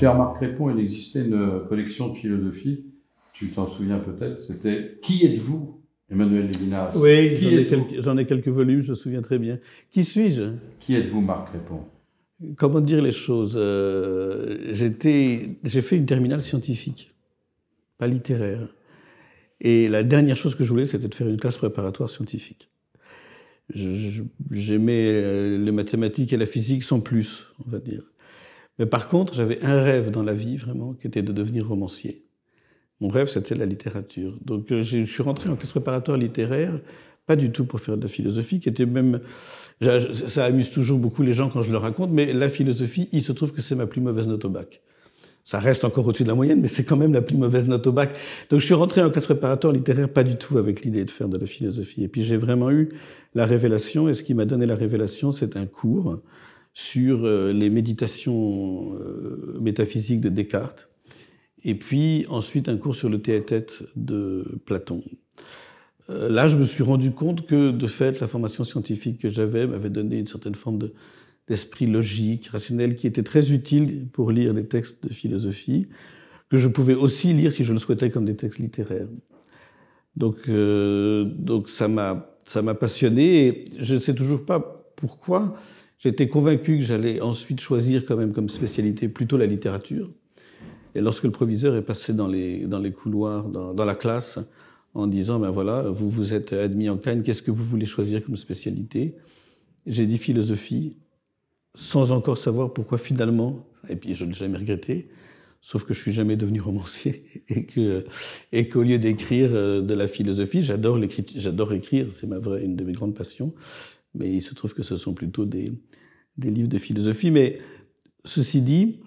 Cher Marc Répond, il existait une euh, collection de philosophie, tu t'en souviens peut-être, c'était Qui êtes-vous Emmanuel Lévinas. Oui, j'en ai, quelques, volumes, je me souviens très bien. Qui suis-je Qui êtes-vous, Marc Répond Comment dire les choses euh, J'ai fait une terminale scientifique, pas littéraire. Et la dernière chose que je voulais, c'était de faire une classe préparatoire scientifique. J'aimais euh, les mathématiques et la physique sans plus, on va dire. Mais par contre, j'avais un rêve dans la vie, vraiment, qui était de devenir romancier. Mon rêve, c'était la littérature. Donc, euh, je suis rentré en classe préparatoire littéraire, pas du tout pour faire de la philosophie, qui était même. Ça amuse toujours beaucoup les gens quand je le raconte, mais la philosophie, il se trouve que c'est ma plus mauvaise note au bac. Ça reste encore au-dessus de la moyenne, mais c'est quand même la plus mauvaise note au bac. Donc je suis rentré en classe préparatoire littéraire pas du tout avec l'idée de faire de la philosophie. Et puis j'ai vraiment eu la révélation, et ce qui m'a donné la révélation, c'est un cours sur euh, les méditations euh, métaphysiques de Descartes, et puis ensuite un cours sur le tête de Platon. Euh, là, je me suis rendu compte que, de fait, la formation scientifique que j'avais m'avait donné une certaine forme d'esprit logique, rationnel, qui était très utile pour lire des textes de philosophie, que je pouvais aussi lire, si je le souhaitais, comme des textes littéraires. Donc, donc ça m'a ça m'a passionné. Et je ne sais toujours pas pourquoi, J'étais convaincu que j'allais ensuite choisir quand même comme spécialité plutôt la littérature. Et lorsque le proviseur est passé dans les, dans les couloirs, dans, la classe, en disant, ben voilà, vous vous êtes admis en Cannes, qu'est-ce que vous voulez choisir comme spécialité J'ai dit philosophie, sans encore savoir pourquoi finalement, et puis je ne l'ai jamais regretté, sauf que je suis jamais devenu romancier et que et qu'au lieu d'écrire euh, de la philosophie, j'adore j'adore écrire, c'est ma vraie une de mes grandes passions, mais il se trouve que ce sont plutôt des, livres de philosophie. Mais ceci dit,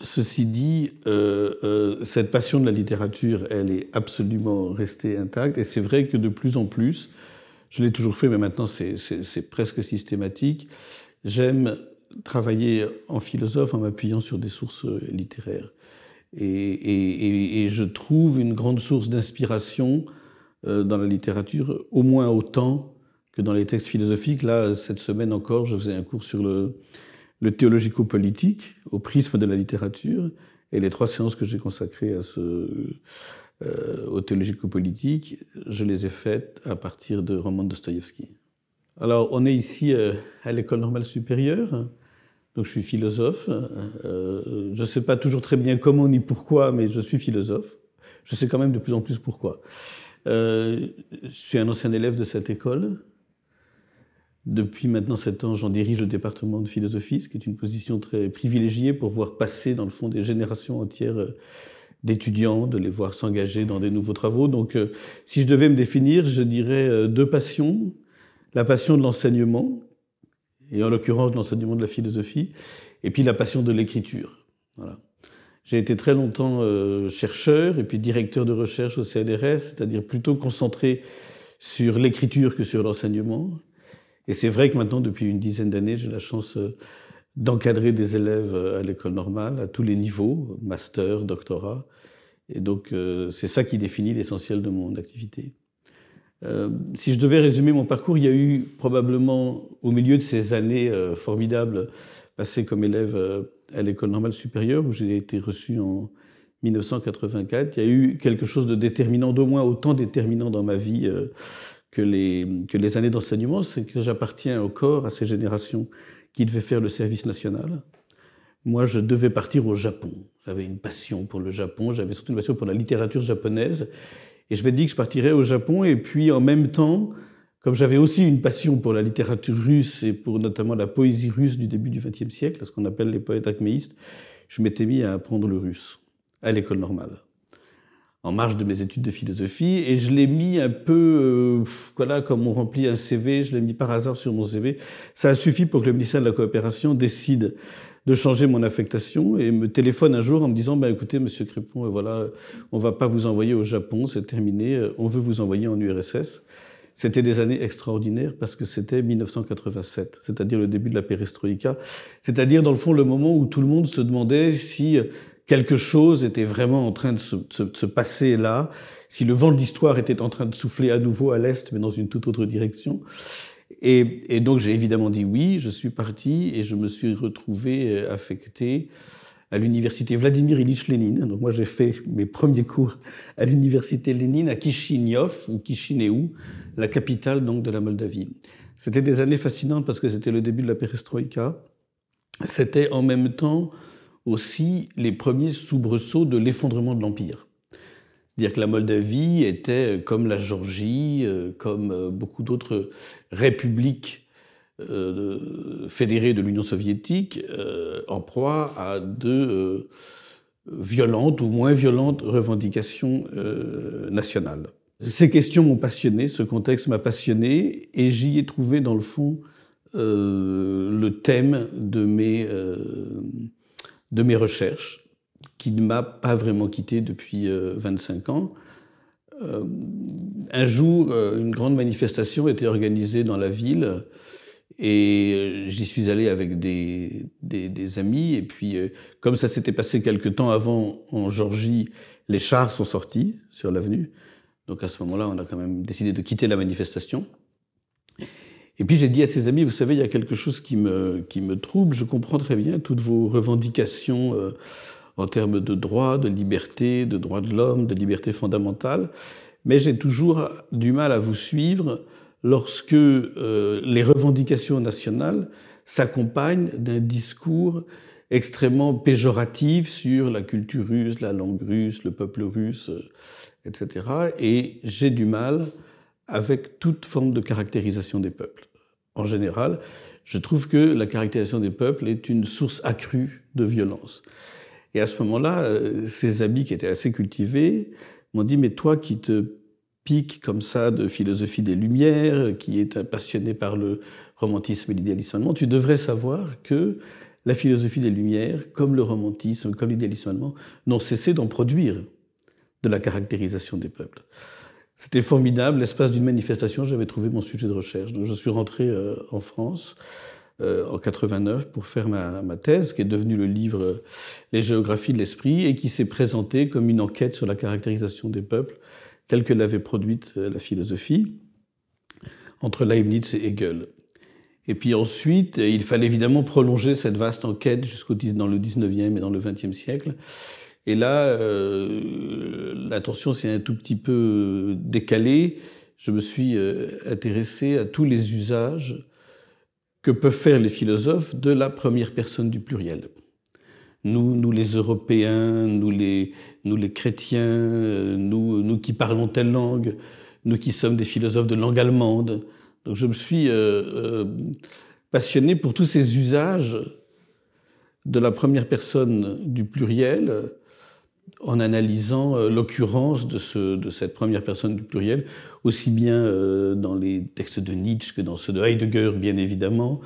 ceci dit euh, euh, cette passion de la littérature, elle est absolument restée intacte. Et c'est vrai que de plus en plus, je l'ai toujours fait, mais maintenant c'est presque systématique, j'aime travailler en philosophe en m'appuyant sur des sources littéraires. Et, et, je trouve une grande source d'inspiration euh, dans la littérature, au moins autant que dans les textes philosophiques. Là, cette semaine encore, je faisais un cours sur le, théologico-politique au prisme de la littérature. Et les trois séances que j'ai consacrées à ce, euh, au théologico-politique, je les ai faites à partir de romans de Dostoïevski. Alors, on est ici euh, à l'école normale supérieure. Donc, je suis philosophe. Euh, je ne sais pas toujours très bien comment ni pourquoi, mais je suis philosophe. Je sais quand même de plus en plus pourquoi. Euh, je suis un ancien élève de cette école depuis maintenant sept ans, j'en dirige le département de philosophie, ce qui est une position très privilégiée pour voir passer, dans le fond, des générations entières euh, d'étudiants, de les voir s'engager dans des nouveaux travaux. Donc, euh, si je devais me définir, je dirais euh, deux passions. La passion de l'enseignement, et en l'occurrence de l'enseignement de la philosophie, et puis la passion de l'écriture. Voilà. J'ai été très longtemps chercheur et puis directeur de recherche au CNRS, c'est-à-dire plutôt concentré sur l'écriture que sur l'enseignement. Et c'est vrai que maintenant, depuis une dizaine d'années, j'ai la chance euh, d'encadrer des élèves euh, à l'école normale, à tous les niveaux, master, doctorat. Et donc, euh, c'est ça qui définit l'essentiel de mon activité. si je devais résumer mon parcours, il y a eu probablement, au milieu de ces années formidables passées comme élève à l'école normale supérieure, où j'ai été reçu en 1984, il y a eu quelque chose de déterminant, d'au moins autant déterminant dans ma vie que les, années d'enseignement, c'est que j'appartiens au corps, à ces générations qui devaient faire le service national. Moi, je devais partir au Japon. J'avais une passion pour le Japon, j'avais surtout une passion pour la littérature japonaise. Et je me dis que je partirais au Japon. Et puis, en même temps, comme j'avais aussi une passion pour la littérature russe et pour notamment la poésie russe du début du XXe siècle, ce qu'on appelle les poètes acméistes, je m'étais mis à apprendre le russe à l'école normale en marge de mes études de philosophie et je l'ai mis un peu, euh, voilà, comme on remplit un CV, je l'ai mis par hasard sur mon CV. Ça a suffi pour que le ministère de la Coopération décide de changer mon affectation et me téléphone un jour en me disant, bah, écoutez, monsieur Crépon, euh, voilà, on va pas vous envoyer au Japon, c'est terminé, euh, on veut vous envoyer en URSS. C'était des années extraordinaires parce que c'était 1987, c'est-à-dire le début de la perestroïka, c'est-à-dire dans le fond le moment où tout le monde se demandait si quelque chose était vraiment en train de se, passer là, si le vent de l'histoire était en train de souffler à nouveau à l'est, mais dans une toute autre direction. Et, donc j'ai évidemment dit oui, je suis parti et je me suis retrouvé euh, affecté à l'université Vladimir Ilyich Lénine. Donc moi j'ai fait mes premiers cours à l'université Lénine à Kishinev ou Kishineu, la capitale donc de la Moldavie. C'était des années fascinantes parce que c'était le début de la perestroïka. C'était en même temps aussi les premiers soubresauts de l'effondrement de l'Empire. C'est-à-dire que la Moldavie était, euh, comme la Géorgie, euh, comme euh, beaucoup d'autres républiques fédérées de l'Union soviétique, en proie à de violentes ou moins violentes revendications nationales. Ces questions m'ont passionné, ce contexte m'a passionné, et j'y ai trouvé dans le fond le thème de mes, de mes recherches, qui ne m'a pas vraiment quitté depuis 25 euh, ans. Euh, un jour, euh, une grande manifestation était organisée dans la ville. Et j'y suis allé avec des, amis. Et puis, comme ça s'était passé quelque temps avant en Georgie, les chars sont sortis sur l'avenue. Donc à ce moment-là, on a quand même décidé de quitter la manifestation. Et puis j'ai dit à ses amis, vous savez, il y a quelque chose qui me, qui me trouble, je comprends très bien toutes vos revendications euh, en termes de droits, de liberté, de droits de l'homme, de liberté fondamentale, mais j'ai toujours du mal à vous suivre lorsque euh, les revendications nationales s'accompagnent d'un discours extrêmement péjoratif sur la culture russe, la langue russe, le peuple russe, euh, etc. Et j'ai du mal avec toute forme de caractérisation des peuples en général, je trouve que la caractérisation des peuples est une source accrue de violence. Et à ce moment-là, euh, ces amis qui étaient assez cultivés m'ont dit, mais toi qui te piques comme ça de philosophie des Lumières, qui est passionné par le romantisme et l'idéalisme allemand, tu devrais savoir que la philosophie des Lumières, comme le romantisme, comme l'idéalisme allemand, n'ont cessé d'en produire de la caractérisation des peuples. C'était formidable. L'espace d'une manifestation, j'avais trouvé mon sujet de recherche. Donc je suis rentré euh, en France euh, en 89 pour faire ma, thèse, qui est devenue le livre Les géographies de l'esprit et qui s'est présenté comme une enquête sur la caractérisation des peuples telle que l'avait produite euh, la philosophie entre Leibniz et Hegel. Et puis ensuite, il fallait évidemment prolonger cette vaste enquête jusqu'au dans le 19e et dans le 20e siècle. Et là, euh, l'attention s'est un tout petit peu euh, décalée. Je me suis euh, intéressé à tous les usages que peuvent faire les philosophes de la première personne du pluriel. Nous, nous les Européens, nous les, nous les chrétiens, nous, nous qui parlons telle langue, nous qui sommes des philosophes de langue allemande. Donc je me suis passionné pour tous ces usages de la première personne du pluriel en analysant euh, l'occurrence de, cette première personne du pluriel, aussi bien euh, dans les textes de Nietzsche que dans ceux de Heidegger, bien évidemment,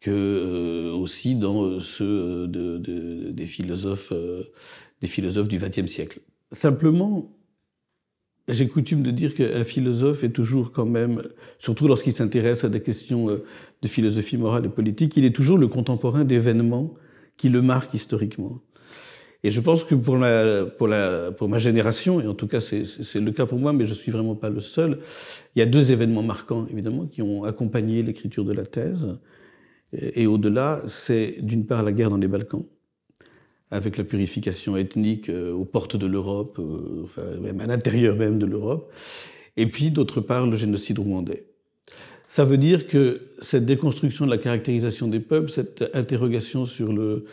que euh, aussi dans ceux des, philosophes, des philosophes du XXe siècle. Simplement, j'ai coutume de dire qu'un philosophe est toujours quand même, surtout lorsqu'il s'intéresse à des questions de philosophie morale et politique, il est toujours le contemporain d'événements qui le marquent historiquement. Et je pense que pour, ma génération, et en tout cas c'est le cas pour moi, mais je suis vraiment pas le seul, il y a deux événements marquants, évidemment, qui ont accompagné l'écriture de la thèse. Et, au-delà, c'est d'une part la guerre dans les Balkans, avec la purification ethnique euh, aux portes de l'Europe, euh, même à l'intérieur même de l'Europe, et puis d'autre part le génocide rwandais. Ça veut dire que cette déconstruction de la caractérisation des peuples, cette interrogation sur le,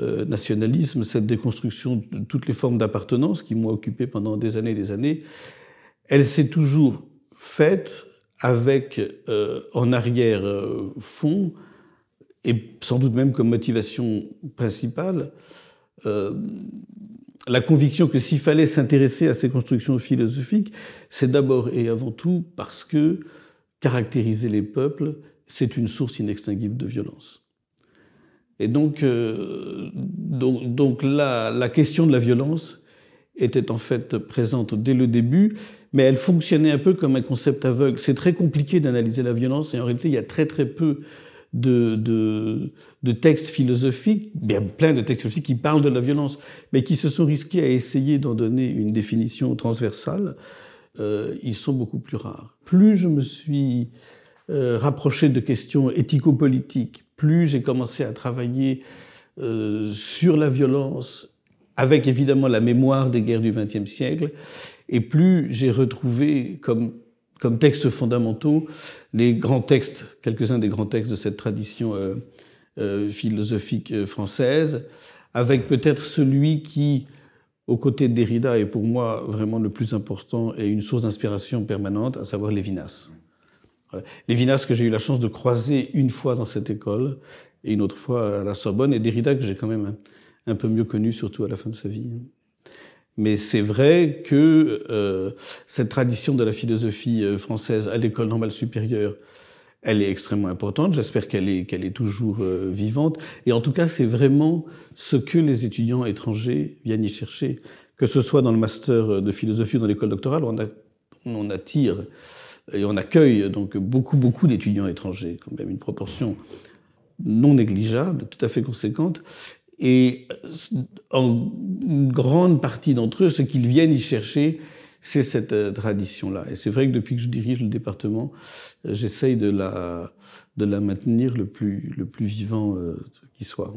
euh, nationalisme, cette déconstruction de toutes les formes d'appartenance qui m'ont occupé pendant des années et des années, elle s'est toujours faite avec euh, en arrière-fond, euh, et sans doute même comme motivation principale, la conviction que s'il fallait s'intéresser à ces constructions philosophiques, c'est d'abord et avant tout parce que caractériser les peuples, c'est une source inextinguible de violence. Et donc, euh, donc, la, question de la violence était en fait présente dès le début, mais elle fonctionnait un peu comme un concept aveugle. C'est très compliqué d'analyser la violence, et en réalité, il y a très très peu de, de, textes philosophiques, bien plein de textes philosophiques qui parlent de la violence, mais qui se sont risqués à essayer d'en donner une définition transversale. Euh, ils sont beaucoup plus rares. Plus je me suis euh, rapproché de questions éthico-politiques, plus j'ai commencé à travailler euh, sur la violence, avec évidemment la mémoire des guerres du XXe siècle, et plus j'ai retrouvé comme, comme textes fondamentaux les grands textes, quelques-uns des grands textes de cette tradition euh, euh, philosophique française, avec peut-être celui qui, aux côtés de Derrida, est pour moi vraiment le plus important et une source d'inspiration permanente, à savoir Lévinas. Les Lévinas que j'ai eu la chance de croiser une fois dans cette école et une autre fois à la Sorbonne et Derrida que j'ai quand même un, peu mieux connu, surtout à la fin de sa vie. Mais c'est vrai que euh, cette tradition de la philosophie euh, française à l'école normale supérieure, elle est extrêmement importante. J'espère qu'elle est, qu'elle est toujours euh, vivante. Et en tout cas, c'est vraiment ce que les étudiants étrangers viennent y chercher, que ce soit dans le master de philosophie ou dans l'école doctorale. On a on attire et on accueille donc beaucoup, beaucoup d'étudiants étrangers, quand même une proportion non négligeable, tout à fait conséquente. Et en grande partie d'entre eux, ce qu'ils viennent y chercher, c'est cette euh, tradition-là. Et c'est vrai que depuis que je dirige le département, euh, j'essaye de la, de la maintenir le plus, le plus vivant euh, qui soit.